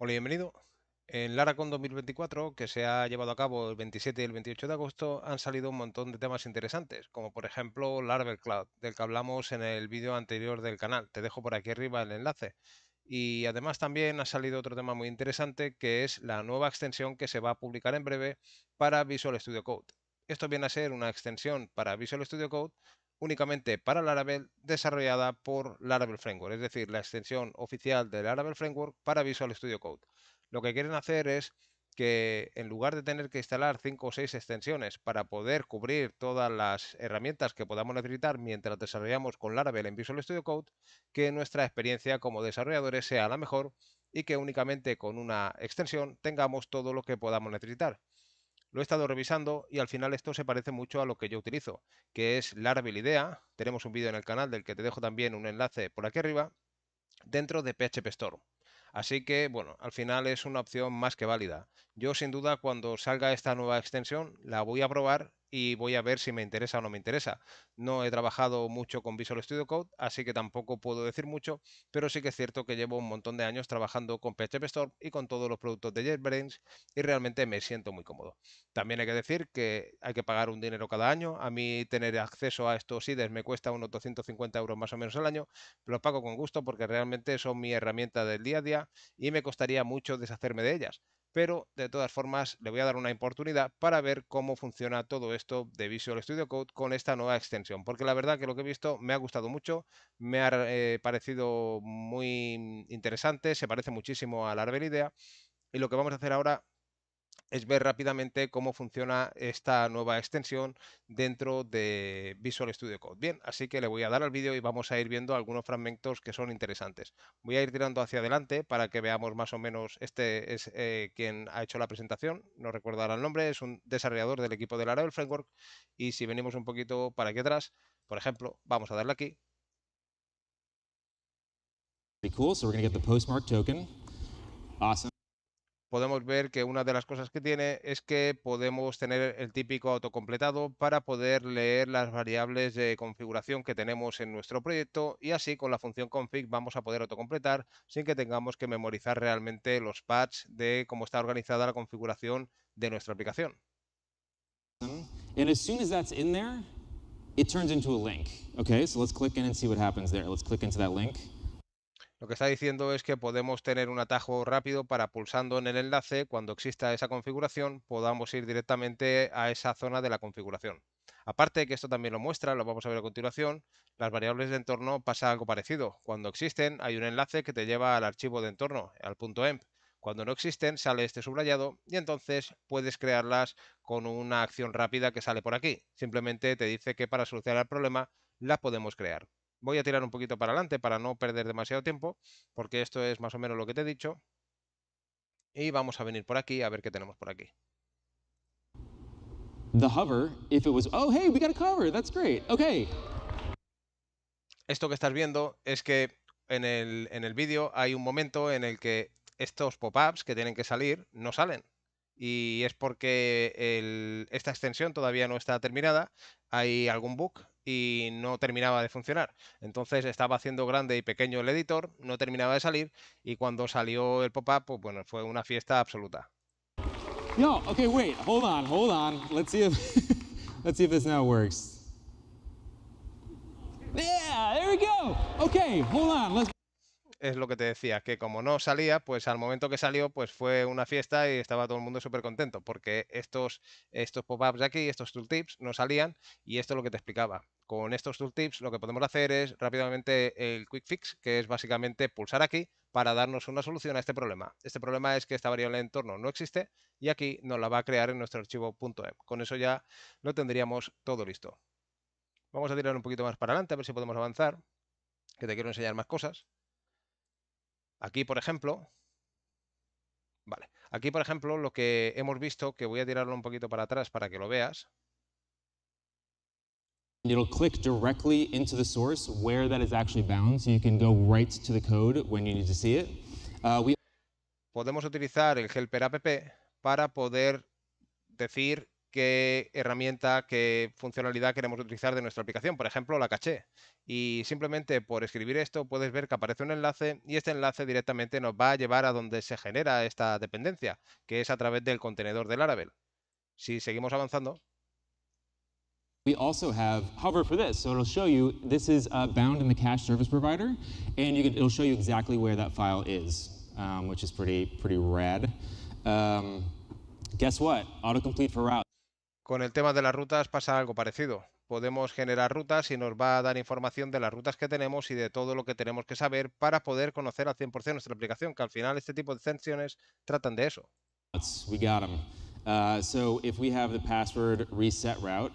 Hola y bienvenido. En LaraCon 2024, que se ha llevado a cabo el 27 y el 28 de agosto, han salido un montón de temas interesantes, como por ejemplo Larvel Cloud, del que hablamos en el vídeo anterior del canal. Te dejo por aquí arriba el enlace. Y además también ha salido otro tema muy interesante, que es la nueva extensión que se va a publicar en breve para Visual Studio Code. Esto viene a ser una extensión para Visual Studio Code únicamente para Laravel desarrollada por Laravel Framework, es decir, la extensión oficial del Laravel Framework para Visual Studio Code. Lo que quieren hacer es que en lugar de tener que instalar 5 o 6 extensiones para poder cubrir todas las herramientas que podamos necesitar mientras desarrollamos con Laravel en Visual Studio Code, que nuestra experiencia como desarrolladores sea la mejor y que únicamente con una extensión tengamos todo lo que podamos necesitar. Lo he estado revisando y al final esto se parece mucho a lo que yo utilizo, que es Laravel Idea. Tenemos un vídeo en el canal del que te dejo también un enlace por aquí arriba, dentro de PHP Store. Así que, bueno, al final es una opción más que válida. Yo sin duda cuando salga esta nueva extensión la voy a probar y voy a ver si me interesa o no me interesa. No he trabajado mucho con Visual Studio Code, así que tampoco puedo decir mucho, pero sí que es cierto que llevo un montón de años trabajando con PHP Store y con todos los productos de JetBrains y realmente me siento muy cómodo. También hay que decir que hay que pagar un dinero cada año. A mí tener acceso a estos IDES me cuesta unos 250 euros más o menos al año, pero los pago con gusto porque realmente son mi herramienta del día a día y me costaría mucho deshacerme de ellas pero de todas formas le voy a dar una oportunidad para ver cómo funciona todo esto de Visual Studio Code con esta nueva extensión, porque la verdad que lo que he visto me ha gustado mucho, me ha eh, parecido muy interesante, se parece muchísimo a la Arbel Idea y lo que vamos a hacer ahora es ver rápidamente cómo funciona esta nueva extensión dentro de Visual Studio Code. Bien, así que le voy a dar al vídeo y vamos a ir viendo algunos fragmentos que son interesantes. Voy a ir tirando hacia adelante para que veamos más o menos, este es eh, quien ha hecho la presentación, no recordará el nombre, es un desarrollador del equipo de Laravel Framework y si venimos un poquito para aquí atrás, por ejemplo, vamos a darle aquí. cool, so we're going to get the postmark token. Awesome podemos ver que una de las cosas que tiene es que podemos tener el típico autocompletado para poder leer las variables de configuración que tenemos en nuestro proyecto y así con la función config vamos a poder autocompletar sin que tengamos que memorizar realmente los paths de cómo está organizada la configuración de nuestra aplicación. as soon as that's there, it turns into a link. so let's click in and see what happens there. Let's click into that link. Lo que está diciendo es que podemos tener un atajo rápido para pulsando en el enlace, cuando exista esa configuración, podamos ir directamente a esa zona de la configuración. Aparte que esto también lo muestra, lo vamos a ver a continuación, las variables de entorno pasa algo parecido. Cuando existen hay un enlace que te lleva al archivo de entorno, al punto .env. Cuando no existen sale este subrayado y entonces puedes crearlas con una acción rápida que sale por aquí. Simplemente te dice que para solucionar el problema la podemos crear. Voy a tirar un poquito para adelante para no perder demasiado tiempo, porque esto es más o menos lo que te he dicho. Y vamos a venir por aquí a ver qué tenemos por aquí. Esto que estás viendo es que en el, en el vídeo hay un momento en el que estos pop-ups que tienen que salir no salen. Y es porque esta extensión todavía no está terminada. Hay algún bug y no terminaba de funcionar. Entonces estaba haciendo grande y pequeño el editor, no terminaba de salir y cuando salió el pop-up, pues bueno, fue una fiesta absoluta. es lo que te decía, que como no salía, pues al momento que salió, pues fue una fiesta y estaba todo el mundo súper contento, porque estos, estos pop-ups de aquí, estos tooltips, no salían y esto es lo que te explicaba. Con estos tooltips lo que podemos hacer es rápidamente el quick fix, que es básicamente pulsar aquí para darnos una solución a este problema. Este problema es que esta variable de entorno no existe y aquí nos la va a crear en nuestro archivo .env. Em. Con eso ya lo tendríamos todo listo. Vamos a tirar un poquito más para adelante a ver si podemos avanzar, que te quiero enseñar más cosas. Aquí, por ejemplo, vale. Aquí, por ejemplo, lo que hemos visto, que voy a tirarlo un poquito para atrás para que lo veas, click Podemos utilizar el helper app para poder decir qué herramienta, qué funcionalidad queremos utilizar de nuestra aplicación, por ejemplo, la caché. Y simplemente por escribir esto puedes ver que aparece un enlace y este enlace directamente nos va a llevar a donde se genera esta dependencia, que es a través del contenedor del Laravel. Si seguimos avanzando, We also have hover for this. So it'll show you, this is uh, bound in the cache service provider, and can, it'll show you exactly where that file is, um, which is pretty, pretty rad. Um, guess what? Autocomplete for route. Con el tema de las rutas pasa algo parecido. Podemos generar rutas y nos va a dar información de las rutas que tenemos y de todo lo que tenemos que saber para poder conocer al 100% nuestra aplicación, que al final este tipo de extensiones tratan de eso. We got them. Uh, so if we have the password reset route,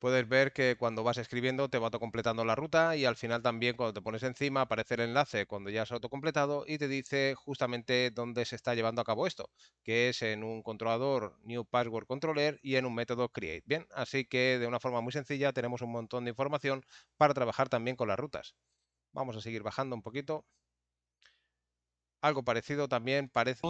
Puedes ver que cuando vas escribiendo te va autocompletando la ruta y al final también cuando te pones encima aparece el enlace cuando ya has autocompletado y te dice justamente dónde se está llevando a cabo esto, que es en un controlador New Password Controller y en un método Create. Bien, así que de una forma muy sencilla tenemos un montón de información para trabajar también con las rutas. Vamos a seguir bajando un poquito. Algo parecido también parece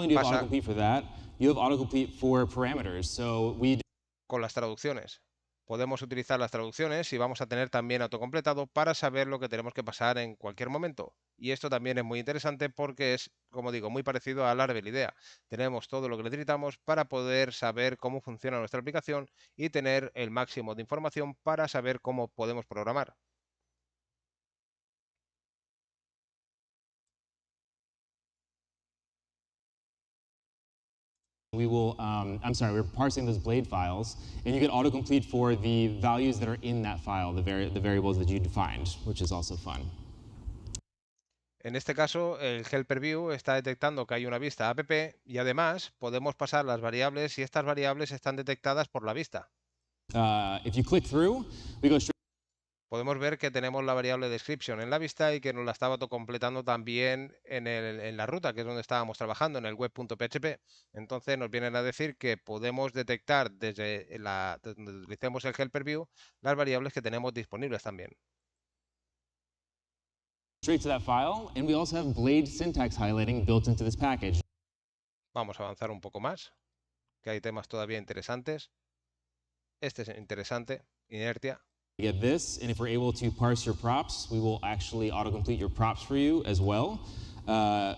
con las traducciones. Podemos utilizar las traducciones y vamos a tener también autocompletado para saber lo que tenemos que pasar en cualquier momento. Y esto también es muy interesante porque es, como digo, muy parecido a la idea. Tenemos todo lo que necesitamos para poder saber cómo funciona nuestra aplicación y tener el máximo de información para saber cómo podemos programar. We will, um, I'm sorry, we are parsing those blade files, and you get autocomplete for the values that are in that file, the, vari the variables that you defined, which is also fun. En este caso, el helper view está detectando que hay una vista app y además podemos pasar las variables si estas variables están detectadas por la vista. Uh, if you click through, we go podemos ver que tenemos la variable description en la vista y que nos la estaba completando también en, la ruta, que es donde estábamos trabajando, en el web.php. Entonces nos vienen a decir que podemos detectar desde, la, donde utilicemos el helper view las variables que tenemos disponibles también. Vamos a avanzar un poco más, que hay temas todavía interesantes. Este es interesante, inertia. get this, and if we're able to parse your props, we will actually autocomplete your props for you as well. Uh,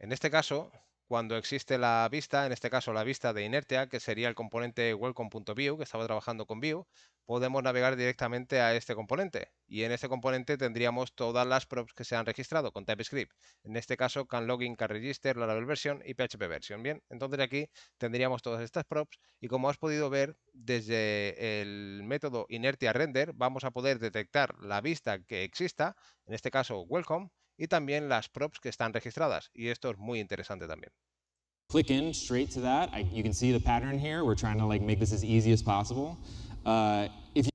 en este caso, cuando existe la vista, en este caso la vista de inertia, que sería el componente welcome.view, que estaba trabajando con view, podemos navegar directamente a este componente. Y en este componente tendríamos todas las props que se han registrado con TypeScript. En este caso, canLogin, login, can register, Laravel version y PHP version. Bien, entonces aquí tendríamos todas estas props y como has podido ver, desde el método InertiaRender vamos a poder detectar la vista que exista, en este caso welcome, y también las props que están registradas. Y esto es muy interesante también. Click in straight to that. you can see the pattern here. We're trying to like make this as easy as possible. Uh, if you...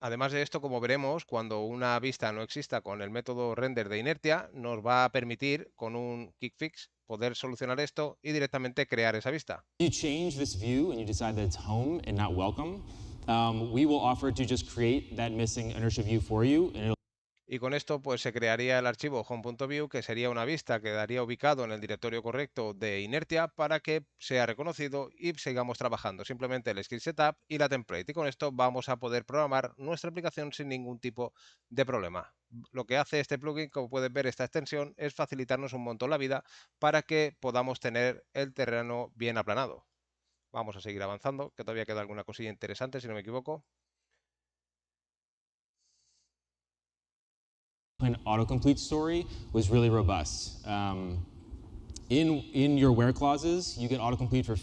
Además de esto, como veremos, cuando una vista no exista con el método render de inertia, nos va a permitir con un kick fix poder solucionar esto y directamente crear esa vista. You change this view and you decide that it's home and not welcome. Um, we will offer to just create that missing inertia view for you and y con esto pues se crearía el archivo home.view que sería una vista que daría ubicado en el directorio correcto de Inertia para que sea reconocido y sigamos trabajando simplemente el skill setup y la template y con esto vamos a poder programar nuestra aplicación sin ningún tipo de problema. Lo que hace este plugin, como puedes ver esta extensión, es facilitarnos un montón la vida para que podamos tener el terreno bien aplanado. Vamos a seguir avanzando, que todavía queda alguna cosilla interesante si no me equivoco. an autocomplete story was really robust. Um, in, in your where clauses, you get autocomplete for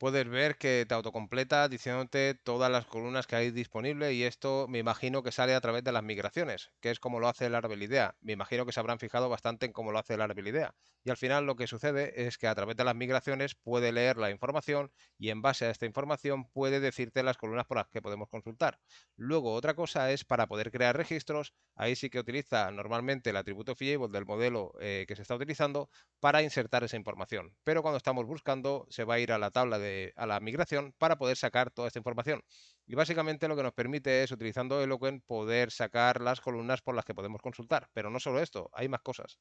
puedes ver que te autocompleta diciéndote todas las columnas que hay disponible y esto me imagino que sale a través de las migraciones, que es como lo hace el Arbel Idea. Me imagino que se habrán fijado bastante en cómo lo hace el Arbel Idea. Y al final lo que sucede es que a través de las migraciones puede leer la información y en base a esta información puede decirte las columnas por las que podemos consultar. Luego otra cosa es para poder crear registros, ahí sí que utiliza normalmente el atributo fiable del modelo eh, que se está utilizando para insertar esa información. Pero cuando estamos buscando se va a ir a la tabla de a la migración para poder sacar toda esta información. Y básicamente lo que nos permite es, utilizando Eloquent, poder sacar las columnas por las que podemos consultar. Pero no solo esto, hay más cosas.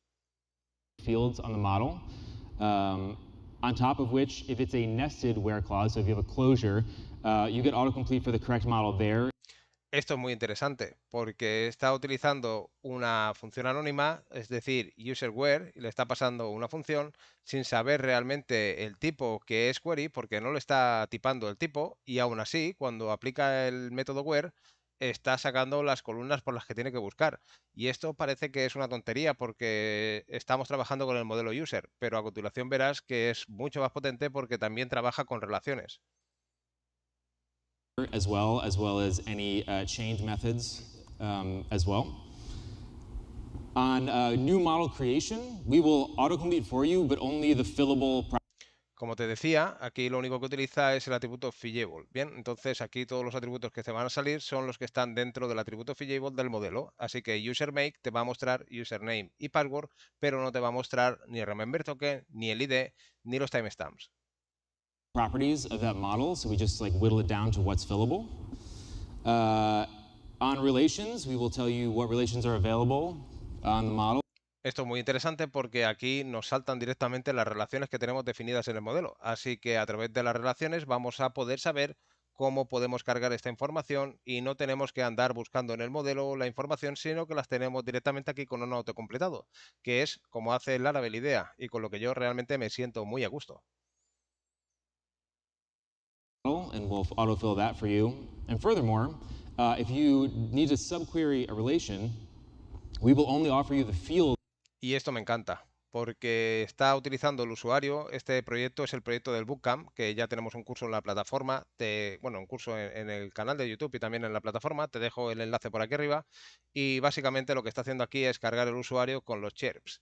Fields esto es muy interesante porque está utilizando una función anónima, es decir, userWare, y le está pasando una función sin saber realmente el tipo que es query porque no le está tipando el tipo y aún así, cuando aplica el método where, está sacando las columnas por las que tiene que buscar. Y esto parece que es una tontería porque estamos trabajando con el modelo user, pero a continuación verás que es mucho más potente porque también trabaja con relaciones well, well Como te decía, aquí lo único que utiliza es el atributo fillable. Bien, entonces aquí todos los atributos que te van a salir son los que están dentro del atributo fillable del modelo. Así que userMake te va a mostrar username y password, pero no te va a mostrar ni el remember token, ni el ID, ni los timestamps. Esto es muy interesante porque aquí nos saltan directamente las relaciones que tenemos definidas en el modelo. Así que a través de las relaciones vamos a poder saber cómo podemos cargar esta información y no tenemos que andar buscando en el modelo la información, sino que las tenemos directamente aquí con un auto completado, que es como hace Laravel Idea y con lo que yo realmente me siento muy a gusto and furthermore, uh, if you need a relation, we will only offer you the field. Y esto me encanta, porque está utilizando el usuario. Este proyecto es el proyecto del Bootcamp, que ya tenemos un curso en la plataforma, bueno, un curso en, en el canal de YouTube y también en la plataforma. Te dejo el enlace por aquí arriba. Y básicamente lo que está haciendo aquí es cargar el usuario con los chirps.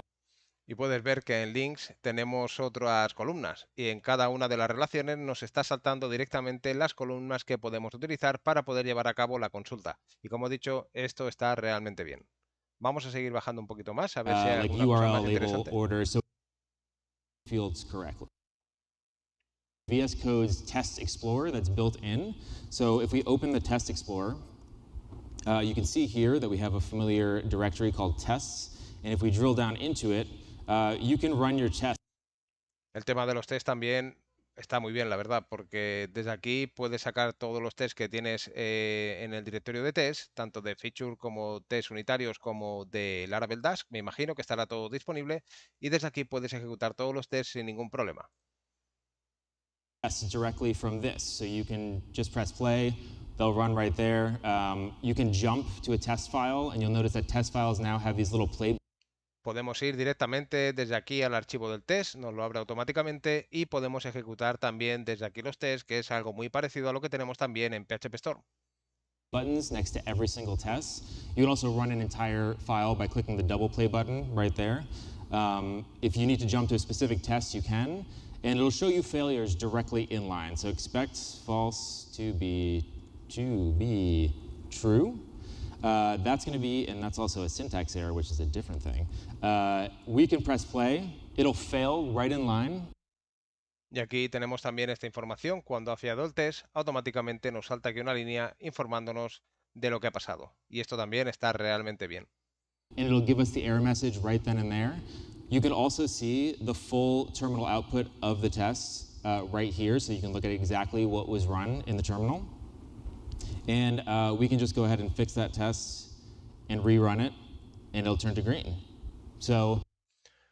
y puedes ver que en links tenemos otras columnas y en cada una de las relaciones nos está saltando directamente las columnas que podemos utilizar para poder llevar a cabo la consulta. Y como he dicho, esto está realmente bien. Vamos a seguir bajando un poquito más a ver si hay uh, alguna cosa más interesante. VS Code's Test Explorer that's built in. So if we open the Test Explorer, uh, you can see here that we have a familiar directory called tests. And if we drill down into it, Ah, can El tema de los test también está muy bien, la verdad, porque desde aquí puedes sacar todos los tests que tienes eh, en el directorio de test, tanto de feature como test unitarios como de Laravel Dask, Me imagino que estará todo disponible y desde aquí puedes ejecutar todos los tests sin ningún problema. directly from this, so you can just press play. They'll run right there. Um, you can jump to a test file, and you'll notice that test files now have these little play Podemos ir directamente desde aquí al archivo del test, nos lo abre automáticamente y podemos ejecutar también desde aquí los tests, que es algo muy parecido a lo que tenemos también en PHP buttons next to every single test. You can also run an entire file by clicking the double play button right there. Um, if you need to jump to a specific test, you can. And it will show you failures directly inline. So expect false to be true. Uh, that's going to be, and that's also a syntax error, which is a different thing. Uh, we can press play. It'll fail right in line. Y aquí tenemos también esta información. Cuando ha fiado el test, automáticamente nos salta aquí una línea informándonos de lo que ha pasado. Y esto también está realmente bien. And it'll give us the error message right then and there. You can also see the full terminal output of the test uh, right here, so you can look at exactly what was run in the terminal. And uh, we can just go ahead and fix test and rerun it, and it'll turn to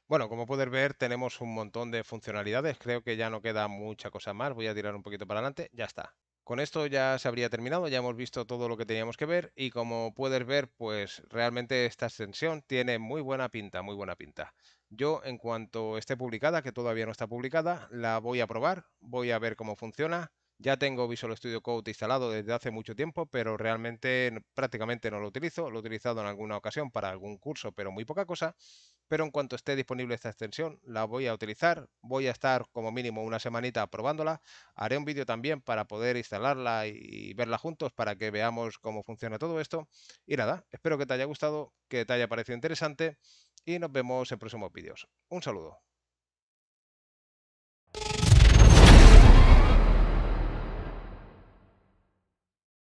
Bueno, como puedes ver, tenemos un montón de funcionalidades. Creo que ya no queda mucha cosa más. Voy a tirar un poquito para adelante. Ya está. Con esto ya se habría terminado, ya hemos visto todo lo que teníamos que ver y como puedes ver, pues realmente esta extensión tiene muy buena pinta, muy buena pinta. Yo en cuanto esté publicada, que todavía no está publicada, la voy a probar, voy a ver cómo funciona ya tengo Visual Studio Code instalado desde hace mucho tiempo, pero realmente prácticamente no lo utilizo. Lo he utilizado en alguna ocasión para algún curso, pero muy poca cosa. Pero en cuanto esté disponible esta extensión, la voy a utilizar. Voy a estar como mínimo una semanita probándola. Haré un vídeo también para poder instalarla y verla juntos para que veamos cómo funciona todo esto. Y nada, espero que te haya gustado, que te haya parecido interesante y nos vemos en próximos vídeos. Un saludo.